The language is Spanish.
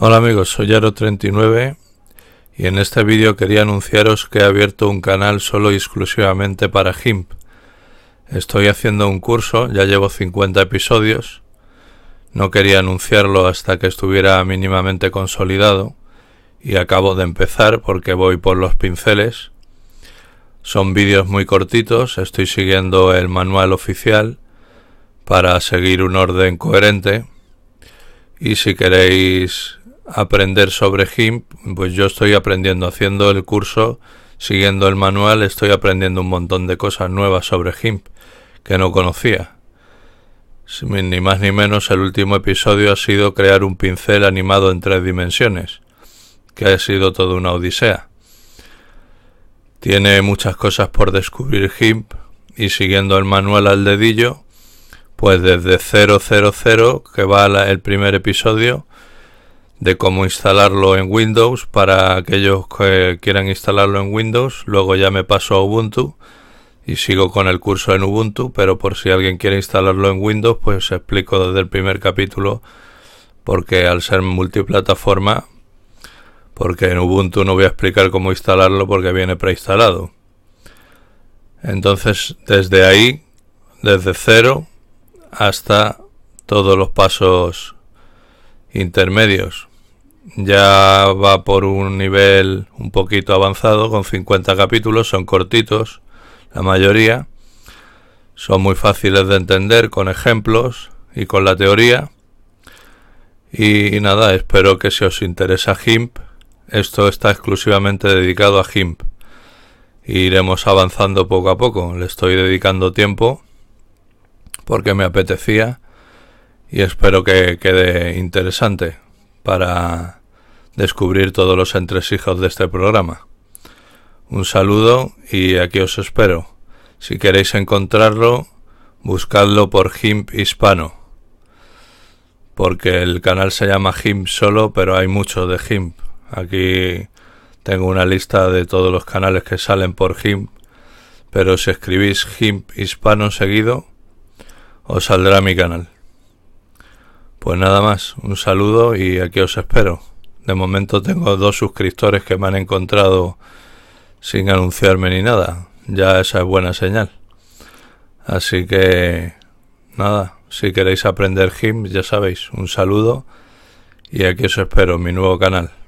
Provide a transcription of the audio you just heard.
Hola amigos, soy Yaro39 y en este vídeo quería anunciaros que he abierto un canal solo y exclusivamente para GIMP. Estoy haciendo un curso, ya llevo 50 episodios. No quería anunciarlo hasta que estuviera mínimamente consolidado y acabo de empezar porque voy por los pinceles. Son vídeos muy cortitos, estoy siguiendo el manual oficial para seguir un orden coherente. Y si queréis aprender sobre GIMP, pues yo estoy aprendiendo haciendo el curso, siguiendo el manual, estoy aprendiendo un montón de cosas nuevas sobre GIMP que no conocía. Ni más ni menos el último episodio ha sido crear un pincel animado en tres dimensiones, que ha sido toda una odisea. Tiene muchas cosas por descubrir GIMP y siguiendo el manual al dedillo, pues desde 000, que va el primer episodio, de cómo instalarlo en Windows para aquellos que quieran instalarlo en Windows. Luego ya me paso a Ubuntu y sigo con el curso en Ubuntu, pero por si alguien quiere instalarlo en Windows, pues explico desde el primer capítulo, porque al ser multiplataforma, porque en Ubuntu no voy a explicar cómo instalarlo porque viene preinstalado. Entonces, desde ahí, desde cero hasta todos los pasos intermedios ya va por un nivel un poquito avanzado, con 50 capítulos, son cortitos, la mayoría, son muy fáciles de entender con ejemplos y con la teoría. Y, nada, espero que si os interesa GIMP, esto está exclusivamente dedicado a GIMP. iremos avanzando poco a poco, le estoy dedicando tiempo porque me apetecía y espero que quede interesante para descubrir todos los entresijos de este programa. Un saludo y aquí os espero. Si queréis encontrarlo, buscadlo por GIMP hispano. Porque el canal se llama GIMP solo, pero hay mucho de GIMP. Aquí tengo una lista de todos los canales que salen por GIMP. Pero si escribís GIMP hispano seguido, os saldrá mi canal. Pues nada más, un saludo y aquí os espero. De momento tengo dos suscriptores que me han encontrado sin anunciarme ni nada. Ya esa es buena señal. Así que nada, si queréis aprender GIMP ya sabéis, un saludo y aquí os espero en mi nuevo canal.